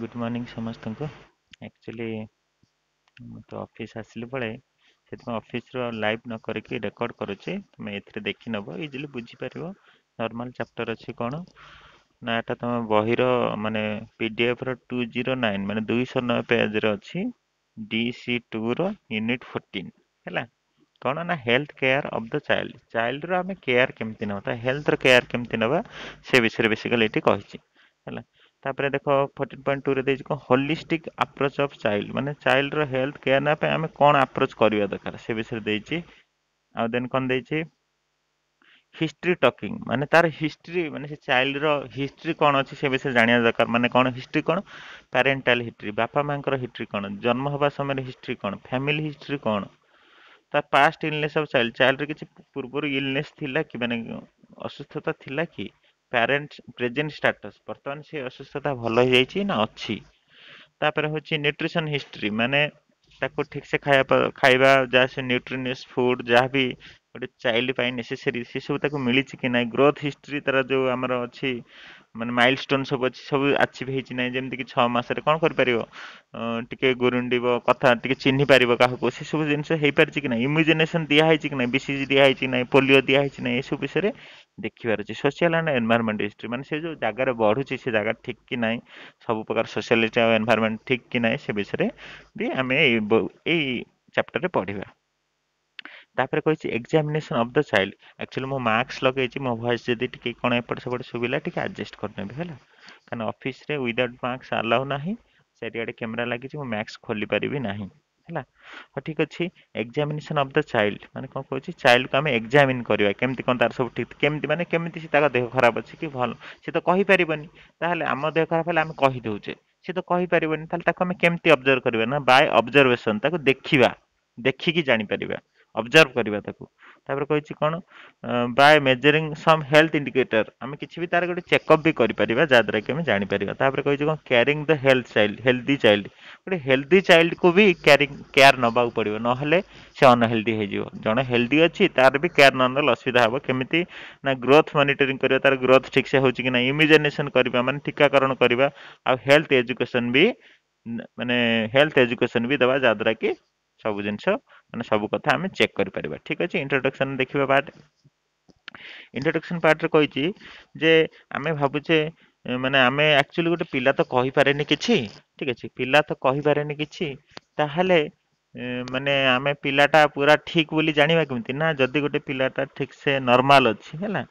good morning ସମସ୍ତଙ୍କୁ actually ମୁଁ ତ ଅଫିସ୍ ଆସିଲି ବେଳେ ସେଥିପାଇଁ ଅଫିସ୍ର ଲାଇଭ୍ ନ କରିକି ରେକର୍ଡ଼ କରୁଛି ତୁମେ ଏଥିରେ ଦେଖିନେବ ଇଜିଲି ବୁଝିପାରିବ ନର୍ମାଲ୍ ଚାପ୍ଟର୍ ଅଛି କ'ଣ ନା ଏଟା ତୁମ ବହିର ମାନେ ପିଡ଼ିଏଫ୍ର ଟୁ ଜିରୋ ନାଇନ୍ ମାନେ ଦୁଇଶହ ନଅ ପେଜ୍ର ଅଛି ଡି ସି ଟୁର ୟୁନିଟ୍ ଫୋର୍ଟିନ୍ ହେଲା କ'ଣ ନା health care of the child ଚାଇଲ୍ଡର ଆମେ କେୟାର କେମିତି ନେବା ତା ହେଲ୍ଥର କେୟାର କେମିତି ନେବା ସେ ବିଷୟରେ ବେସିକାଲି ଏଠି କହିଛି ହେଲା ତାପରେ ଦେଖ ଫୋର୍ଟିନ୍ ପଏଣ୍ଟ ଟୁରେ ଦେଇଛି କ'ଣ ହୋଲିଷ୍ଟିକ୍ ଆପ୍ରୋଚ୍ ଅଫ୍ ଚାଇଲ୍ଡ ମାନେ ଚାଇଲ୍ଡର ହେଲ୍ଥ କେୟାର ନେବା ପାଇଁ ଆମେ କ'ଣ ଆପ୍ରୋଚ୍ କରିବା ଦରକାର ସେ ବିଷୟରେ ଦେଇଛି ଆଉ ଦେନ୍ କ'ଣ ଦେଇଛି ହିଷ୍ଟ୍ରି ଟକିଂ ମାନେ ତାର ହିଷ୍ଟ୍ରି ମାନେ ସେ ଚାଇଲ୍ଡର ହିଷ୍ଟ୍ରି କ'ଣ ଅଛି ସେ ବିଷୟରେ ଜାଣିବା ଦରକାର ମାନେ କ'ଣ ହିଷ୍ଟ୍ରି କ'ଣ ପ୍ୟାରେଣ୍ଟାଲ ହିଷ୍ଟ୍ରି ବାପା ମାଆଙ୍କର ହିଷ୍ଟ୍ରି କ'ଣ ଜନ୍ମ ହେବା ସମୟରେ ହିଷ୍ଟ୍ରି କ'ଣ ଫ୍ୟାମିଲି ହିଷ୍ଟ୍ରି କ'ଣ ତା ପାଷ୍ଟ ଇଲନେସ୍ ଅଫ୍ ଚାଇଲ୍ଡ ଚାଇଲ୍ଡର କିଛି ପୂର୍ବରୁ ଇଲନେସ୍ ଥିଲା କି ମାନେ ଅସୁସ୍ଥତା ଥିଲା କି ପ୍ୟାରେଣ୍ଟ ପ୍ରେଜେଣ୍ଟ ଷ୍ଟାଟସ୍ ବର୍ତ୍ତମାନ ସେ ଅସୁସ୍ଥତା ଭଲ ହେଇଯାଇଛି ନା ଅଛି ତାପରେ ହେଉଛି ନ୍ୟୁଟ୍ରିସନ୍ ହିଷ୍ଟ୍ରି ମାନେ ତାକୁ ଠିକ୍ସେ ଖାଇବା ଖାଇବା ଯାହା ସେ ନ୍ୟୁଟ୍ରିନିୟସ୍ ଫୁଡ଼୍ ଯାହା ବି ଗୋଟେ ଚାଇଲ୍ଡ ପାଇଁ ନେସେସରୀ ସେସବୁ ତାକୁ ମିଳିଛି କି ନାହିଁ ଗ୍ରୋଥ୍ ହିଷ୍ଟ୍ରି ତା'ର ଯେଉଁ ଆମର ଅଛି ମାନେ ମାଇଲଷ୍ଟୋନ୍ ସବୁ ଅଛି ସବୁ ଆଚିଭ୍ ହେଇଛି ନାହିଁ ଯେମିତିକି ଛଅ ମାସରେ କ'ଣ କରିପାରିବ ଟିକେ ଗୁରୁଣ୍ଡିବ କଥା ଟିକେ ଚିହ୍ନି ପାରିବ କାହାକୁ ସେସବୁ ଜିନିଷ ହେଇପାରିଛି କି ନାହିଁ ଇମ୍ୟୁଜିନେସନ୍ ଦିଆହେଇଛି କି ନାହିଁ ବିସିଜି ଦିଆହେଇଛି କି ନାହିଁ ପୋଲିଓ ଦିଆହେଇଛି କି ନାହିଁ ଏସବୁ ବିଷୟରେ ଦେଖିବାର ଅଛି ସୋସିଆଲ୍ ଆଣ୍ଡ ଏନ୍ଭାରମେଣ୍ଟ ହିଷ୍ଟ୍ରି ମାନେ ସେ ଯେଉଁ ଜାଗାରେ ବଢ଼ୁଛି ସେ ଜାଗା ଠିକ୍ କି ନାହିଁ ସବୁ ପ୍ରକାର ସୋସିଆଲିଟି ଆଉ ଏନ୍ଭାରମେଣ୍ଟ ଠିକ୍ କି ନାହିଁ ସେ ବିଷୟରେ ବି ଆମେ ଏଇ ଏଇ ଚାପ୍ଟର୍ରେ ପଢ଼ିବା ତାପରେ କହିଛି examination of the child actually ମୁଁ ମାସ୍କ ଲଗେଇଛି ମୋ ଭଏସ୍ ଯଦି ଟିକେ କ'ଣ ଏପଟ ସେପଟେ ଶୁଭିଲା ଟିକେ ଆଡ଼ଜଷ୍ଟ କରିନେବେ ହେଲା କାରଣ ଅଫିସରେ ୱିଦାଉଟ୍ ମାସ୍କ ଆଲାଉ ନାହିଁ ଚାରିଆଡ଼େ କ୍ୟାମେରା ଲାଗିଛି ମୁଁ ମ୍ୟାକ୍ସ ଖୋଲିପାରିବି ନାହିଁ ହେଲା ହଉ ଠିକ୍ ଅଛି ଏକ୍ଜାମିନେସନ୍ ଅଫ୍ ଦ ଚାଇଲ୍ଡ ମାନେ କ'ଣ କହୁଛି ଚାଇଲ୍ଡକୁ ଆମେ ଏକ୍ଜାମିନ୍ କରିବା କେମିତି କ'ଣ ତାର ସବୁ ଠିକ୍ କେମିତି ମାନେ କେମିତି ସେ ତାଙ୍କ ଦେହ ଖରାପ ଅଛି କି ଭଲ ସେ ତ କହିପାରିବନି ତାହେଲେ ଆମ ଦେହ ଖରାପ ହେଲେ ଆମେ କହିଦେଉଛେ ସେ ତ କହିପାରିବନି ତାହେଲେ ତାକୁ ଆମେ କେମିତି ଅବଜର୍ଭ କରିବା ନା ବାଏ ଅବଜର୍ଭେସନ୍ ତାକୁ ଦେଖିବା ଦେଖିକି ଜାଣିପାରିବା अबजर्व करने कही कौन बाय मेजरी सम हेल्थ इंडिकेटर आम कि भी तार गोटे चेकअप भी करा जहाद्वारा कि जापर ताप care the health child healthy child गोटे हेल्दी चाइल्ड को भी क्यारी केयार नाक पड़ो ना से अनहेल्दी हो जे हेल्दी अच्छी तार भी केयार ना असुविधा हम कमी ना ग्रोथ मनिटरी कर तार ग्रोथ ठीक से होना इमिजेनेसन करवा मैंने टीकाकरण करवा आल्थ एजुकेशन भी मानने हेल्थ एजुकेशन भी देवा जहाद्वारा कि सब जिनस ମାନେ ସବୁ କଥା ଆମେ ଚେକ୍ କରିପାରିବା ଠିକ୍ ଅଛି ଇଣ୍ଟ୍ରୋଡକ୍ସନ୍ ଦେଖିବା ପାର୍ଟ ଇଣ୍ଟ୍ରୋଡକ୍ସନ୍ ପାର୍ଟରେ କହିଛି ଯେ ଆମେ ଭାବୁଛେ ମାନେ ଆମେ ଆକ୍ଚୁଆଲି ଗୋଟେ ପିଲା ତ କହିପାରେନି କିଛି ଠିକ୍ ଅଛି ପିଲା ତ କହିପାରେନି କିଛି ତାହେଲେ ମାନେ ଆମେ ପିଲାଟା ପୁରା ଠିକ୍ ବୋଲି ଜାଣିବା କେମିତି ନା ଯଦି ଗୋଟେ ପିଲାଟା ଠିକ୍ ସେ ନର୍ମାଲ୍ ଅଛି ହେଲା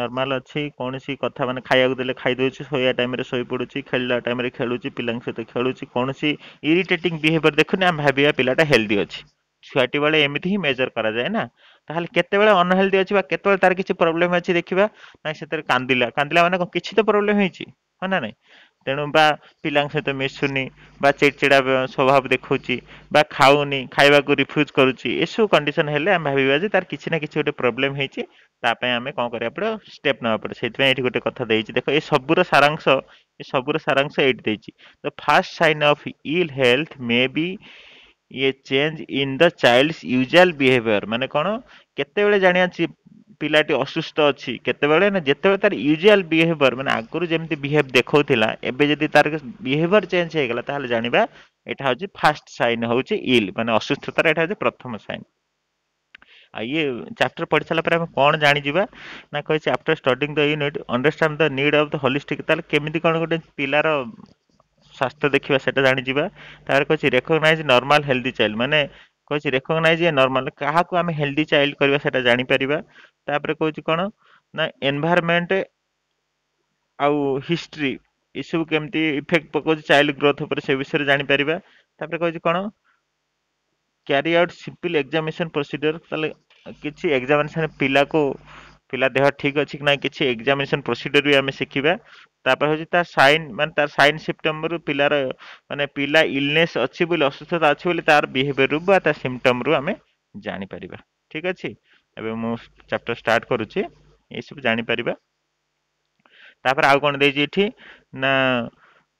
ନର୍ମାଲ୍ ଅଛି କୌଣସି କଥା ମାନେ ଖାଇବାକୁ ଦେଲେ ଖାଇଦେଉଛି ଶୋଇବା ଟାଇମ୍ରେ ଶୋଇପଡ଼ୁଛି ଖେଳିଲା ଟାଇମ୍ରେ ଖେଳୁଛି ପିଲାଙ୍କ ସହିତ ଖେଳୁଛି କୌଣସି ଇରିଟେଟିଂ ବିହେଭିଅର୍ ଦେଖୁନି ଆମେ ଭାବିବା ପିଲାଟା ହେଲ୍ଦି ଅଛି ছুয়াটি বেড়ে এমিতি হি মেজর করা যায় না তাহলে কেতবে অনহেলদি অছি বা কেতবে তার কিছু প্রোবলেম আছে দেখিবা না କାନ୍ଦିଲା কান্দিলা কান্দিলা মানে কিছু তো প্রোবলেম হয়েছি হ্যাঁ না নাই ତେଣୁ ବା ପିଲାଙ୍କ ସହିତ ମିଶୁନି ବା ଚିଡ଼ଚିଡ଼ା ସ୍ୱଭାବ ଦେଖାଉଛି ବା ଖାଉନି ଖାଇବାକୁ ରିଫ୍ୟୁଜ୍ କରୁଛି ଏସବୁ କଣ୍ଡିସନ୍ ହେଲେ ଆମେ ଭାବିବା ଯେ ତାର କିଛି ନା କିଛି ଗୋଟେ ପ୍ରୋବ୍ଲେମ୍ ହେଇଛି ତା ପାଇଁ ଆମେ କ'ଣ କରିବାକୁ ପଡ଼ିବ ଷ୍ଟେପ୍ ନେବାକୁ ପଡ଼ିବ ସେଥିପାଇଁ ଏଇଠି ଗୋଟେ କଥା ଦେଇଛି ଦେଖ ଏ ସବୁର ସାରାଂଶ ଏ ସବୁର ସାରାଂଶ ଏଇଠି ଦେଇଛି ତ first sign of ill health may be ଇଏ change in the child usual behaviour ମାନେ କ'ଣ କେତେବେଳେ ଜାଣିବା ପିଲାଟି ଅସୁସ୍ଥ ଅଛି କେତେବେଳେ ନା ଯେତେବେଳେ ତାର ୟୁଜୁଆଲ୍ ବିହେଭିଅର୍ ମାନେ ଆଗରୁ ଯେମିତି ବିହେଭ୍ ଦେଖାଉଥିଲା ଏବେ ଯଦି ତାର ବିହେଭିଅର ଚେଞ୍ଜ ହେଇଗଲା ତାହେଲେ ଜାଣିବା ଏଇଟା ହେଉଛି ଫାଷ୍ଟ ସାଇନ୍ ହେଉଛି ଇଲ୍ ମାନେ ଅସୁସ୍ଥତାର ଏଇଟା ହେଉଛି ପ୍ରଥମ ସାଇନ୍ ଆଉ ଇଏ ଚାପ୍ଟର ପଢ଼ି ସାରିଲା ପରେ ଆମେ କ'ଣ ଜାଣିଯିବା ନା କହିଛି after studying the unit understand the need of the holistic ତାହେଲେ କେମିତି କ'ଣ ଗୋଟେ ପିଲାର स्वास्थ्य देखा से जाना तार नर्माल हेल्दी चाइल्ड मैंने कह रेकग्नज ए नर्माल क्या आम हेल्दी चाइल्ड करवा जापर तापर कह ना एनभारमेंट आउ हिस्ट्री ये सब कमी इफेक्ट पकाच चाइल्ड ग्रोथ पर विषय जापर तापर कह carry out simple examination procedure तेल किसी पिला को पिला देह ठीक अच्छे कि ना कि एग्जामेसन प्रोसीडर भी आम शिखा তারপরে হচ্ছে ତା ସାଇନ୍ ମାନେ ତାର ସାଇନ୍ ସିମ୍ପଟମ୍ରୁ ପିଲାର ମାନେ ପିଲା ଇଲନେସ୍ ଅଛି ବୋଲି ଅସୁସ୍ଥତା ଅଛି ବୋଲି ତାର ବିହେଭିଅରରୁ ବା ତା ସିମ୍ପଟମ୍ରୁ ଆମେ ଜାଣିପାରିବା ଠିକ୍ ଅଛି ଏବେ ମୁଁ ଚାପ୍ଟର ଷ୍ଟାର୍ଟ କରୁଛି ଏସବୁ ଜାଣିପାରିବା ତାପରେ ଆଉ କ'ଣ ଦେଇଛି ଏଠି ନା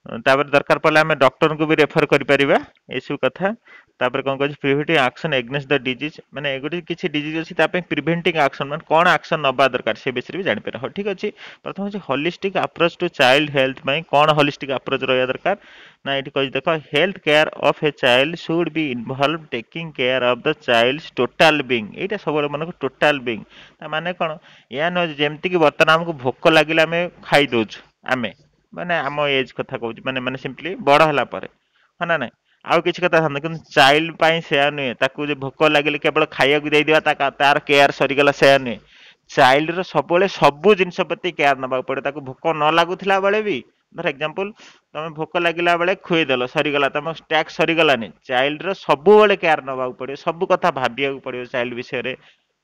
दरकार पड़े आम डक्टर को भी रेफर करपर कौन कह prevent action against the disease मैंने किसी डीज अच्छी प्रिभेटिंग आक्शन मैंने कौन आक्शन ना दरकार से विषय भी जानपर हाँ ठीक अच्छे प्रथम हूँ holistic approach to child health में कौन हलिस्टिक आप्रोच रहा दरकार ना ये कह देख health care of a child should भी involve taking care of the child total being यहाँ सब मन को टोटाल बिंग मानने कौन या नुह जमीक बर्तन आमको भोक लगे आम खाई आमे ମାନେ ଆମ ଏଜ୍ କଥା କହୁଛି ମାନେ ମାନେ ସିମ୍ପଲି ବଡ଼ ହେଲା ପରେ ହଁ ନା ନାହିଁ ଆଉ କିଛି କଥା ଥାନ୍ତା କିନ୍ତୁ ଚାଇଲ୍ଡ ପାଇଁ ସେୟା ନୁହେଁ ତାକୁ ଯେ ଭୋକ ଲାଗିଲେ କେବଳ ଖାଇବାକୁ ଦେଇଦେବା ତାର କେୟାର ସରିଗଲା ସେୟା ନୁହେଁ ଚାଇଲ୍ଡର ସବୁବେଳେ ସବୁ ଜିନିଷ ପ୍ରତି କେୟାର ନେବାକୁ ପଡ଼େ ତାକୁ ଭୋକ ନ ଲାଗୁଥିଲା ବେଳେ ବି ଧର ଏକ୍ଜାମ୍ପଲ୍ ତମେ ଭୋକ ଲାଗିଲା ବେଳେ ଖୁଏଇଦେଲ ସରିଗଲା ତମ ଟ୍ୟାକ୍ସ ସରିଗଲାନି ଚାଇଲ୍ଡର ସବୁବେଳେ କେୟାର ନେବାକୁ ପଡ଼ିବ ସବୁ କଥା ଭାବିବାକୁ ପଡ଼ିବ ଚାଇଲ୍ଡ ବିଷୟରେ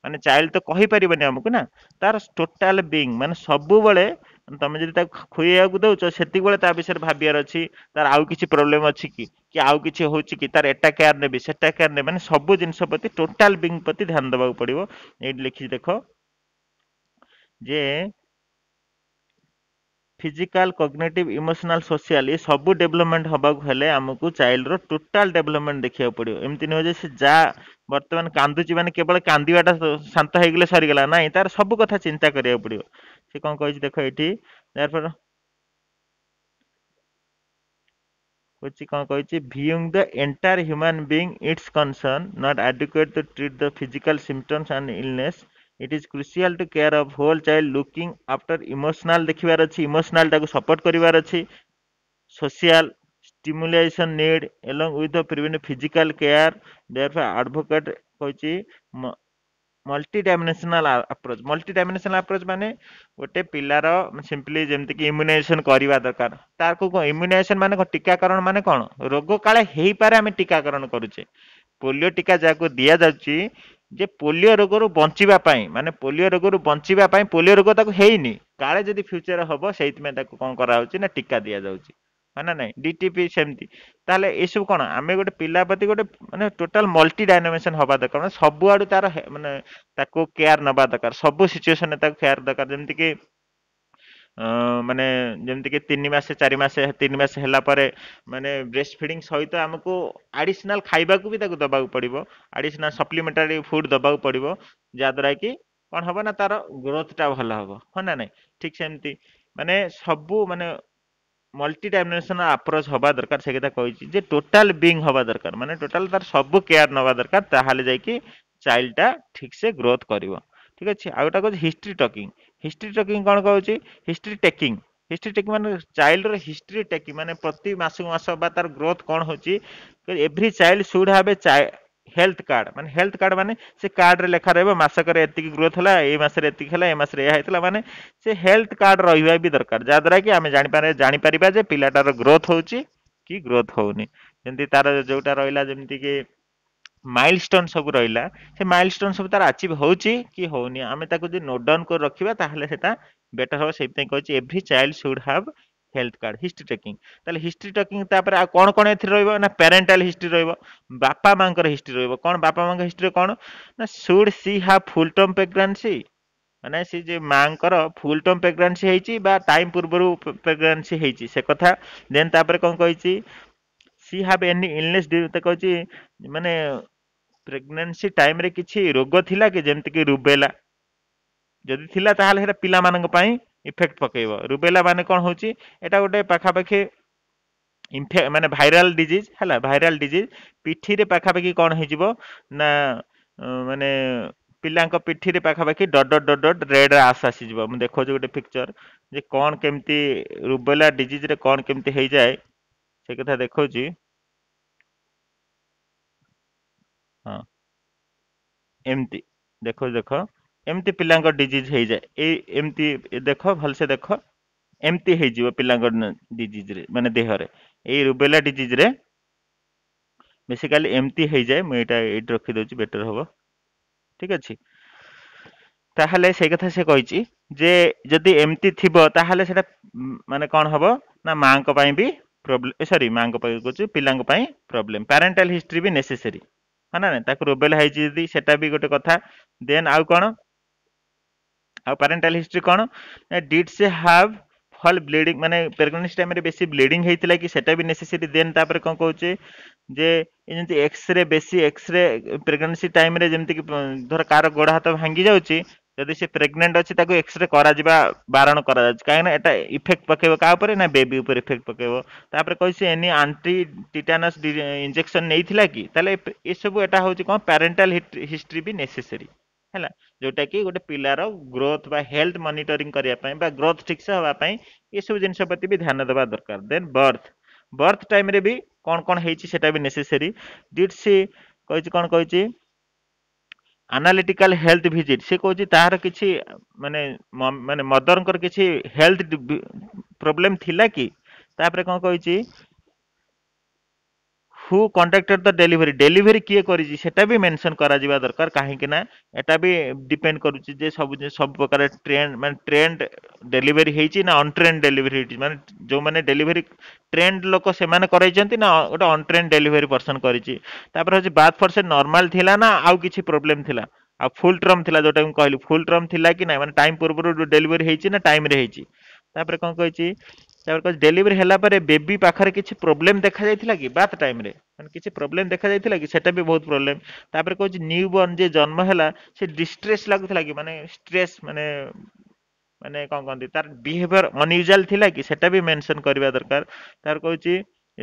ମାନେ ଚାଇଲ୍ଡ ତ କହିପାରିବନି ଆମକୁ ନା ତାର ଟୋଟାଲ ବିଙ୍ଗ ମାନେ ସବୁବେଳେ ତମେ ଯଦି ତାକୁ ଖୁଆଇବାକୁ ଦେଉଛ ସେତିକିବେଳେ ତା ବିଷୟରେ ଭାବିବାର ଅଛି ତାର ଆଉ କିଛି ପ୍ରୋବ୍ଲେମ୍ ଅଛି କି କି ଆଉ କିଛି ହେଉଛି କି ତାର ଏଟା କେୟାର ନେବି ସେଟା କେୟାର ନେବି ମାନେ ସବୁ ଜିନିଷ ପ୍ରତି ଟୋଟାଲ ବିଙ୍ଗ ପ୍ରତି ଧ୍ୟାନ ଦେବାକୁ ପଡ଼ିବ ଏଇଠି ଲେଖିଛି ଦେଖ ଯେ ଫିଜିକାଲ କଗ୍ନେଟିଭ୍ ଇମୋସନାଲ ସୋସିଆଲ ଏ ସବୁ ଡେଭଲପମେଣ୍ଟ ହେବାକୁ ହେଲେ ଆମକୁ ଚାଇଲ୍ଡର ଟୋଟାଲ ଡେଭଲପମେଣ୍ଟ ଦେଖିବାକୁ ପଡ଼ିବ ଏମିତି ନୁହେଁ ଯେ ସେ ଯାହା ବର୍ତ୍ତମାନ କାନ୍ଦୁଛି ମାନେ କେବଳ କାନ୍ଦିବାଟା ଶାନ୍ତ ହେଇଗଲେ ସରିଗଲା ନାହିଁ ତାର ସବୁ କଥା ଚିନ୍ତା କରିବାକୁ ପଡ଼ିବ ସେ କ'ଣ କହିଛି ଦେଖ ଏଠି therefore ହଉଛି କ'ଣ କହିଛି viewing the entire human being its concern not adequate to treat the physical symptoms and illness it is crucial to care of whole child looking after emotional ଦେଖିବାର ଅଛି emotional ଟାକୁ support କରିବାର ଅଛି social stimulation need along with the prevent physical care therefore advocate କହିଛି multi dimensional approach multi dimensional approach ମାନେ ଗୋଟେ ପିଲାର simply ଯେମିତିକି ଇମ୍ୟୁନାଇଜେସନ୍ କରିବା ଦରକାର ତାକୁ କ'ଣ ଇମ୍ୟୁନାଇଜେସନ୍ ମାନେ କ'ଣ ଟୀକାକରଣ ମାନେ କ'ଣ ରୋଗ କାଳେ ହେଇପାରେ ଆମେ ଟୀକାକରଣ କରୁଛେ ପୋଲିଓ ଟୀକା ଯାହାକୁ ଦିଆଯାଉଛି ଯେ ପୋଲିଓ ରୋଗରୁ ବଞ୍ଚିବା ପାଇଁ ମାନେ ପୋଲିଓ ରୋଗରୁ ବଞ୍ଚିବା ପାଇଁ ପୋଲିଓ ରୋଗ ତାକୁ ହେଇନି କାଳେ ଯଦି ଫ୍ୟୁଚର୍ ହେବ ସେଇଥିପାଇଁ ତାକୁ କ'ଣ କରାହେଉଛି ନା ଟୀକା ଦିଆଯାଉଛି হয় না ନାହିଁ ଡିଟିପି ସେମିତି ତାହେଲେ ଏସବୁ କ'ଣ ଆମେ ଗୋଟେ ପିଲା ପ୍ରତି ଗୋଟେ ମାନେ ଟୋଟାଲ୍ ମଲ୍ଟି ଡାଇନାମିନେସନ୍ ହେବା ଦରକାର ମାନେ ସବୁଆଡ଼ୁ ତାର ମାନେ ତାକୁ କେୟାର ନେବା ଦରକାର ସବୁ ସିଚୁଏସନ୍ରେ ତାକୁ କେୟାର ଦରକାର ଯେମିତିକି ମାନେ ଯେମିତିକି ତିନି ମାସ ଚାରି ମାସ ତିନି ମାସ ହେଲା ପରେ ମାନେ ବ୍ରେଷ୍ଟ ଫିଡ଼ିଂ ସହିତ ଆମକୁ ଆଡ଼ିସନାଲ୍ ଖାଇବାକୁ ବି ତାକୁ ଦେବାକୁ ପଡ଼ିବ ଆଡ଼ିସନାଲ୍ ସପ୍ଲିମେଣ୍ଟାରୀ ଫୁଡ଼୍ ଦେବାକୁ ପଡ଼ିବ ଯାହାଦ୍ୱାରା କି କ'ଣ ହେବ ନା ତାର ଗ୍ରୋଥଟା ଭଲ ହେବ ହଁ ନା ନାହିଁ ଠିକ୍ ସେମିତି ମାନେ ସବୁ ମାନେ ମଲ୍ଟି ଡାଇମେନ୍ସନାଲ ଆପ୍ରୋଚ୍ ହେବା ଦରକାର ସେ କଥା କହିଛି ଯେ ଟୋଟାଲ ବିଙ୍ଗ ହେବା ଦରକାର ମାନେ ଟୋଟାଲ ତାର ସବୁ କେୟାର ନେବା ଦରକାର ତାହେଲେ ଯାଇକି ଚାଇଲ୍ଡଟା ଠିକ୍ସେ ଗ୍ରୋଥ୍ କରିବ ଠିକ୍ ଅଛି ଆଉ ଗୋଟେ କହୁଛି ହିଷ୍ଟ୍ରି ଟକିଂ ହିଷ୍ଟ୍ରି ଟକିଂ କ'ଣ କହୁଛି ହିଷ୍ଟ୍ରି ଟେକିଂ ହିଷ୍ଟ୍ରି ଟେକିଂ ମାନେ ଚାଇଲ୍ଡର ହିଷ୍ଟ୍ରି ଟେକିଂ ମାନେ ପ୍ରତି ମାସକୁ ମାସ ବା ତାର ଗ୍ରୋଥ୍ କ'ଣ ହେଉଛି every child should have a health card मान हेल्थ कार्ड मान से कार्ड रे लेखा रहबे मासक रे एतिक ग्रोथ होला ए मास रे एतिक होला ए मास रे ए माने से हेल्थ कार्ड रहिबा भी दरकार जा दरा कि आमे जानि पारे जानि परिबा जे पिलाटार ग्रोथ होउची कि ग्रोथ होउनी जेंति तार जोटा रहिला जेंति कि माइलस्टोन सब रहिला से माइलस्टोन सब तार अचीव होउची कि होउनी आमे ताको जे नोट डाउन कर रखिबा ताहले सेटा बेटर हो same thing every child should have health card history tracking ତାହେଲେ ହିଷ୍ଟ୍ରି ଟ୍ରେକିଂ ତାପରେ ଆଉ କ'ଣ କ'ଣ ଏଥିରେ ରହିବ ନା ପ୍ୟାରେଣ୍ଟାଲ ହିଷ୍ଟ୍ରି ରହିବ ବାପା ମାଙ୍କର ହିଷ୍ଟ୍ରି ରହିବ କ'ଣ ବାପା ମାଙ୍କ ହିଷ୍ଟ୍ରିରେ କ'ଣ ନା should she have full term pregnancy ମାନେ ସେ ଯେ ମାଙ୍କର ଫୁଲ୍ ଟର୍ମ ପ୍ରେଗନାନ୍ସି ହେଇଛି ବା ଟାଇମ୍ ପୂର୍ବରୁ ପ୍ରେଗନାନ୍ସି ହେଇଛି ସେ କଥା ଦେନ୍ ତାପରେ କ'ଣ କହିଛି ସି ହାଭ୍ ଏନି ଇଲନେସ୍ କହିଛି ମାନେ ପ୍ରେଗନାନ୍ସି ଟାଇମ୍ରେ କିଛି ରୋଗ ଥିଲା କି ଯେମିତିକି ରୁବେଲା ଯଦି ଥିଲା ତାହେଲେ ସେଇଟା ପିଲାମାନଙ୍କ ପାଇଁ ଇଫେକ୍ଟ ପକାଇବ ରୁବେଲା ମାନେ କ'ଣ ହେଉଛି ଏଇଟା ଗୋଟେ ପାଖାପାଖି ଇନଫେ ମାନେ ଭାଇରାଲ ଡିଜିଜ୍ ହେଲା ଭାଇରାଲ ଡିଜିଜ୍ ପିଠିରେ ପାଖାପାଖି କ'ଣ ହେଇଯିବ ନା ମାନେ ପିଲାଙ୍କ ପିଠିରେ ପାଖାପାଖି dot dot dot dot red ଆସ୍ ଆସିଯିବ ମୁଁ ଦେଖାଉଛି ଗୋଟେ ପିକ୍ଚର ଯେ କ'ଣ କେମିତି ରୁବେଲା ଡିଜିଜ୍ରେ କ'ଣ କେମିତି ହେଇଯାଏ ସେ କଥା ଦେଖାଉଛି ହଁ ଏମିତି ଦେଖ ଦେଖ ଏମିତି ପିଲାଙ୍କ ଡିଜିଜ୍ ହେଇଯାଏ ଏଇ ଏମିତି ଦେଖ ଭଲସେ ଦେଖ ଏମିତି ହେଇଯିବ ପିଲାଙ୍କ ଡିଜିଜ୍ରେ ମାନେ ଦେହରେ ଏଇ ରୁବେଲା ଡିଜିଜ୍ରେ ବେସିକାଲି ଏମିତି ହେଇଯାଏ ମୁଁ ଏଇଟା ଏଇଠି ରଖିଦେଉଛି ବେଟର୍ ହେବ ଠିକ୍ ଅଛି ତାହେଲେ ସେଇ କଥା ସେ କହିଛି ଯେ ଯଦି ଏମିତି ଥିବ ତାହେଲେ ସେଇଟା ମାନେ କ'ଣ ହେବ ନା ମାଆଙ୍କ ପାଇଁ ବି ପ୍ରୋବ୍ଲେମ୍ ସରି ମାଆଙ୍କ ପାଇଁ କହୁଛୁ ପିଲାଙ୍କ ପାଇଁ ପ୍ରୋବ୍ଲେମ୍ ପ୍ୟାରେଣ୍ଟାଲ୍ ହିଷ୍ଟ୍ରି ବି ନେସେସରୀ ହଁ ନା ନାଇଁ ତାକୁ ରୋବେଲ ହେଇଛି ଯଦି ସେଟା ବି ଗୋଟେ କଥା ଦେନ୍ ଆଉ କ'ଣ ଆଉ ପ୍ୟାରେଣ୍ଟାଲ ହିଷ୍ଟ୍ରି କ'ଣ did she have full bleeding ମାନେ ପ୍ରେଗନେନ୍ସି ଟାଇମ୍ରେ ବେଶୀ ବ୍ଲିଡ଼ିଂ ହେଇଥିଲା କି ସେଟା ବି ନେସେସରି ଦେନ୍ ତାପରେ କ'ଣ କହୁଛି ଯେ ଯେମିତି ଏକ୍ସରେ ବେଶୀ ଏକ୍ସରେ ପ୍ରେଗନେନ୍ସି ଟାଇମ୍ରେ ଯେମିତିକି ଧର କାହାର ଗୋଡ଼ ହାତ ଭାଙ୍ଗି ଯାଉଛି ଯଦି ସେ ପ୍ରେଗନେଣ୍ଟ ଅଛି ତାକୁ ଏକ୍ସରେ କରାଯିବା ବାରଣ କରାଯାଉଛି କାହିଁକିନା ଏଟା ଇଫେକ୍ଟ ପକାଇବ କାହା ଉପରେ ନା ବେବି ଉପରେ ଇଫେକ୍ଟ ପକାଇବ ତାପରେ କହିଛି ଏନି ଆଣ୍ଟି ଟିଟାନସ୍ ଇଞ୍ଜେକ୍ସନ୍ ନେଇଥିଲା କି ତାହେଲେ ଏସବୁ ଏଟା ହେଉଛି କ'ଣ ପ୍ୟାରେଣ୍ଟାଲ ହିଷ୍ଟ୍ରି ବି ନେସେସରି है जोटा कि गोटे पिलार ग्रोथ बा हेल्थ मॉनिटरिंग करने ग्रोथ ठीक से हाँपी ये सब जिन प्रति भी ध्यान देवा दरकार देन बर्थ बर्थ टाइम रे भी कौन कौन होता नेसेसरी डिट सी कही कौन कही आनालीटिकाल हेल्थ भिजिट सी कह तार कि मानने मानने मदर किसी हेल्थ प्रोब्लेम थी कि कौन कही who contacted the delivery delivery किए कर मेनसन कर दरकार कहीं एटा भी डिपेड कर सब सब प्रकार ट्रेन मैं ट्रेंड डेलीवरी होती ना अन्ट्रेन डेलीवरी होती मैं जो मैंने डेलीवरी ट्रेंड लोक से कराई ना गोटे अन्ट्रेन डेलीवरी पर्सन कर हूँ बाथ पर्सन नर्माल थी ना आउ किसी प्रोब्लेम थी आ फुल ट्रम थी जो कहली फुल ट्रम थी कि ना मैंने टाइम पूर्व डेलीवरी होती टाइम होतापर कौन कही डेलीवरी होगापर बेबी पाखे कि प्रोब्लेम देखा जाता कि बात टाइम मैंने किसी प्रोब्लेम देखा जाता कि सेटा भी बहुत प्रोब्लेम तापर कौन न्यूबर्न जी जन्म है से डिस्ट्रेस लगुला कि मानने स्ट्रेस मानने मानने कौन कहते तार बिहेयर अनयुजुआल थी कि सेटा भी मेनसन करवा दरकार तार कौन